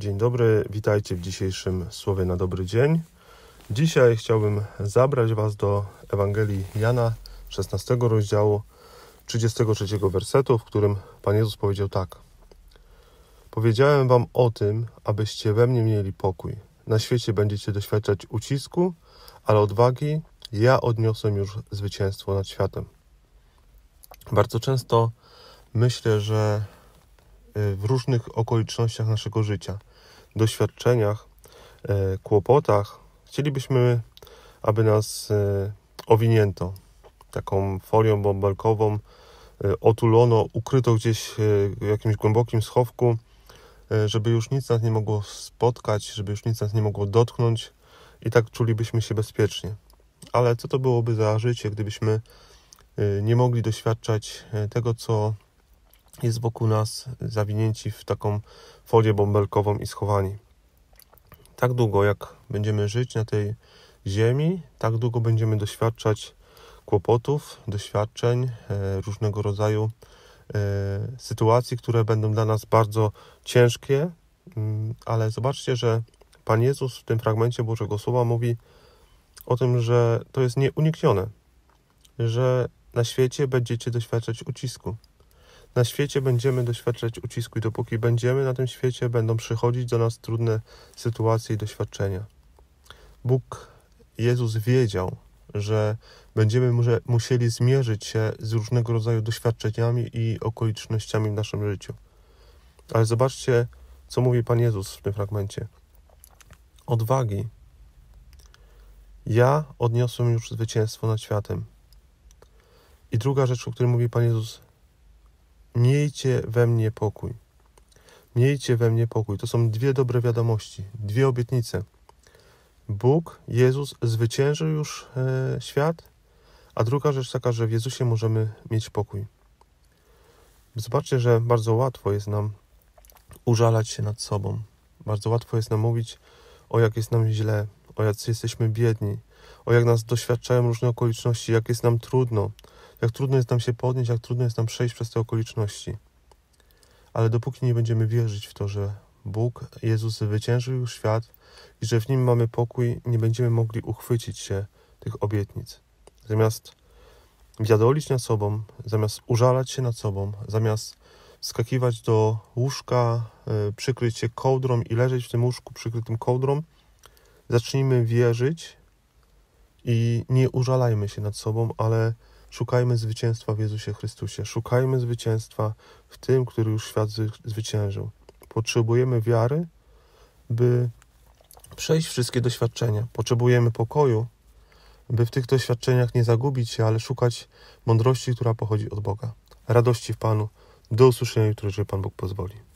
Dzień dobry, witajcie w dzisiejszym Słowie na Dobry Dzień. Dzisiaj chciałbym zabrać Was do Ewangelii Jana, 16 rozdziału, 33 wersetu, w którym Pan Jezus powiedział tak. Powiedziałem Wam o tym, abyście we mnie mieli pokój. Na świecie będziecie doświadczać ucisku, ale odwagi ja odniosłem już zwycięstwo nad światem. Bardzo często myślę, że Y, w różnych okolicznościach naszego życia, doświadczeniach, y, kłopotach. Chcielibyśmy, aby nas y, owinięto taką folią bąbelkową, otulono, ukryto gdzieś w jakimś głębokim schowku, żeby już nic nas nie mogło spotkać, żeby już nic nas nie mogło dotknąć i tak czulibyśmy się bezpiecznie. Ale co to byłoby za życie, gdybyśmy nie mogli doświadczać tego, co jest wokół nas, zawinięci w taką folię bąbelkową i schowani. Tak długo jak będziemy żyć na tej ziemi, tak długo będziemy doświadczać kłopotów, doświadczeń, e, różnego rodzaju e, sytuacji, które będą dla nas bardzo ciężkie, mm, ale zobaczcie, że Pan Jezus w tym fragmencie Bożego Słowa mówi o tym, że to jest nieuniknione, że na świecie będziecie doświadczać ucisku, na świecie będziemy doświadczać ucisku i dopóki będziemy na tym świecie, będą przychodzić do nas trudne sytuacje i doświadczenia. Bóg, Jezus wiedział, że będziemy musieli zmierzyć się z różnego rodzaju doświadczeniami i okolicznościami w naszym życiu. Ale zobaczcie, co mówi Pan Jezus w tym fragmencie. Odwagi. Ja odniosłem już zwycięstwo nad światem. I druga rzecz, o której mówi Pan Jezus, miejcie we mnie pokój. Miejcie we mnie pokój. To są dwie dobre wiadomości, dwie obietnice. Bóg, Jezus zwyciężył już e, świat, a druga rzecz taka, że w Jezusie możemy mieć pokój. Zobaczcie, że bardzo łatwo jest nam użalać się nad sobą. Bardzo łatwo jest nam mówić, o jak jest nam źle, o jak jesteśmy biedni, o jak nas doświadczają różne okoliczności, jak jest nam trudno, jak trudno jest nam się podnieść, jak trudno jest nam przejść przez te okoliczności. Ale dopóki nie będziemy wierzyć w to, że Bóg, Jezus zwyciężył już świat i że w nim mamy pokój, nie będziemy mogli uchwycić się tych obietnic. Zamiast wiadolić nad sobą, zamiast użalać się nad sobą, zamiast skakiwać do łóżka, e, przykryć się kołdrą i leżeć w tym łóżku przykrytym kołdrą, zacznijmy wierzyć i nie użalajmy się nad sobą, ale Szukajmy zwycięstwa w Jezusie Chrystusie. Szukajmy zwycięstwa w tym, który już świat zwyciężył. Potrzebujemy wiary, by przejść wszystkie doświadczenia. Potrzebujemy pokoju, by w tych doświadczeniach nie zagubić się, ale szukać mądrości, która pochodzi od Boga. Radości w Panu. Do usłyszenia jutro, jeżeli Pan Bóg pozwoli.